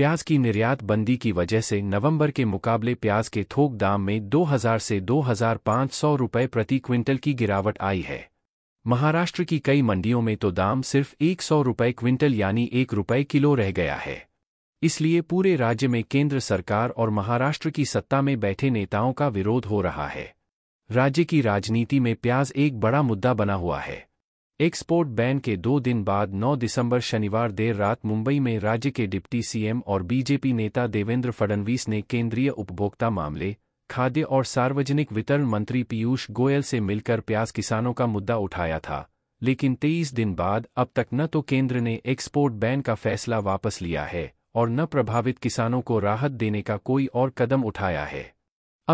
प्याज की निर्यात बंदी की वजह से नवंबर के मुकाबले प्याज के थोक दाम में 2000 से 2500 रुपए प्रति क्विंटल की गिरावट आई है महाराष्ट्र की कई मंडियों में तो दाम सिर्फ एक सौ रुपये क्विंटल यानी एक रुपये किलो रह गया है इसलिए पूरे राज्य में केंद्र सरकार और महाराष्ट्र की सत्ता में बैठे नेताओं का विरोध हो रहा है राज्य की राजनीति में प्याज एक बड़ा मुद्दा बना हुआ है एक्सपोर्ट बैन के दो दिन बाद 9 दिसंबर शनिवार देर रात मुंबई में राज्य के डिप्टी सीएम और बीजेपी नेता देवेंद्र फडणवीस ने केंद्रीय उपभोक्ता मामले खाद्य और सार्वजनिक वितरण मंत्री पीयूष गोयल से मिलकर प्याज किसानों का मुद्दा उठाया था लेकिन तेईस दिन बाद अब तक न तो केंद्र ने एक्सपोर्ट बैन का फैसला वापस लिया है और न प्रभावित किसानों को राहत देने का कोई और कदम उठाया है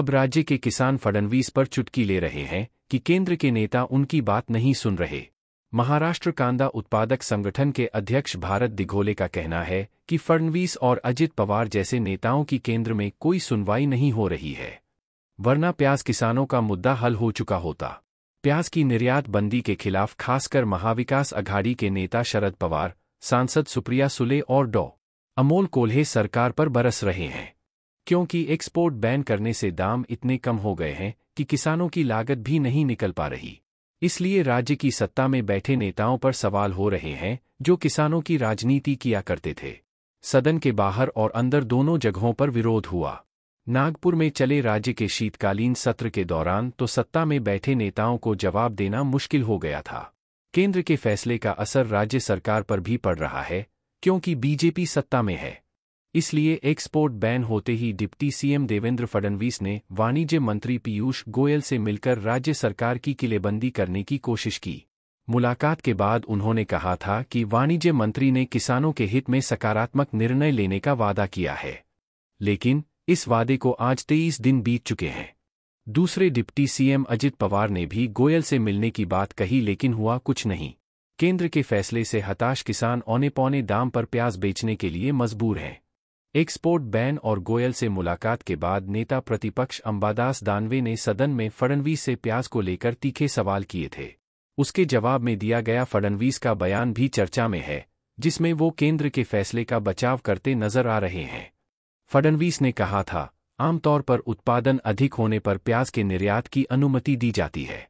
अब राज्य के किसान फडणवीस पर चुटकी ले रहे हैं कि केंद्र के नेता उनकी बात नहीं सुन रहे महाराष्ट्र कांदा उत्पादक संगठन के अध्यक्ष भारत दिघोले का कहना है कि फडणवीस और अजित पवार जैसे नेताओं की केंद्र में कोई सुनवाई नहीं हो रही है वरना प्याज किसानों का मुद्दा हल हो चुका होता प्याज की निर्यात बंदी के खिलाफ खासकर महाविकास अघाड़ी के नेता शरद पवार सांसद सुप्रिया सुले और डॉ अमोल कोल्हे सरकार पर बरस रहे हैं क्योंकि एक्सपोर्ट बैन करने से दाम इतने कम हो गए हैं कि किसानों की लागत भी नहीं निकल पा रही इसलिए राज्य की सत्ता में बैठे नेताओं पर सवाल हो रहे हैं जो किसानों की राजनीति किया करते थे सदन के बाहर और अंदर दोनों जगहों पर विरोध हुआ नागपुर में चले राज्य के शीतकालीन सत्र के दौरान तो सत्ता में बैठे नेताओं को जवाब देना मुश्किल हो गया था केंद्र के फैसले का असर राज्य सरकार पर भी पड़ रहा है क्योंकि बीजेपी सत्ता में है इसलिए एक्सपोर्ट बैन होते ही डिप्टी सीएम देवेंद्र फडणवीस ने वाणिज्य मंत्री पीयूष गोयल से मिलकर राज्य सरकार की किलेबंदी करने की कोशिश की मुलाकात के बाद उन्होंने कहा था कि वाणिज्य मंत्री ने किसानों के हित में सकारात्मक निर्णय लेने का वादा किया है लेकिन इस वादे को आज तेईस दिन बीत चुके हैं दूसरे डिप्टी सीएम अजित पवार ने भी गोयल से मिलने की बात कही लेकिन हुआ कुछ नहीं केंद्र के फैसले से हताश किसान औने पौने दाम पर प्याज बेचने के लिए मजबूर हैं एक्सपोर्ट बैन और गोयल से मुलाकात के बाद नेता प्रतिपक्ष अंबादास दानवे ने सदन में फडणवीस से प्याज को लेकर तीखे सवाल किए थे उसके जवाब में दिया गया फडणवीस का बयान भी चर्चा में है जिसमें वो केंद्र के फैसले का बचाव करते नजर आ रहे हैं फडणवीस ने कहा था आमतौर पर उत्पादन अधिक होने पर प्याज के निर्यात की अनुमति दी जाती है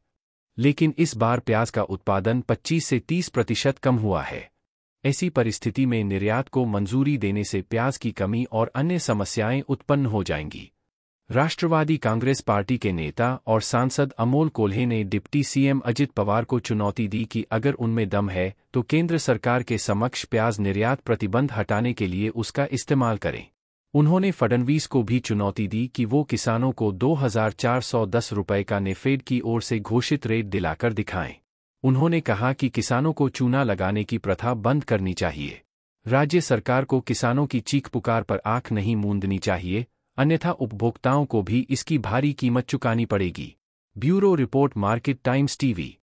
लेकिन इस बार प्याज का उत्पादन 25 से 30 प्रतिशत कम हुआ है ऐसी परिस्थिति में निर्यात को मंजूरी देने से प्याज की कमी और अन्य समस्याएं उत्पन्न हो जाएंगी राष्ट्रवादी कांग्रेस पार्टी के नेता और सांसद अमोल कोल्हे ने डिप्टी सीएम अजित पवार को चुनौती दी कि अगर उनमें दम है तो केंद्र सरकार के समक्ष प्याज निर्यात प्रतिबंध हटाने के लिए उसका इस्तेमाल करें उन्होंने फडणवीस को भी चुनौती दी कि वो किसानों को 2410 रुपए का नेफेड की ओर से घोषित रेट दिलाकर दिखाएं उन्होंने कहा कि किसानों को चूना लगाने की प्रथा बंद करनी चाहिए राज्य सरकार को किसानों की चीख पुकार पर आंख नहीं मूंदनी चाहिए अन्यथा उपभोक्ताओं को भी इसकी भारी कीमत चुकानी पड़ेगी bureau report Market Times TV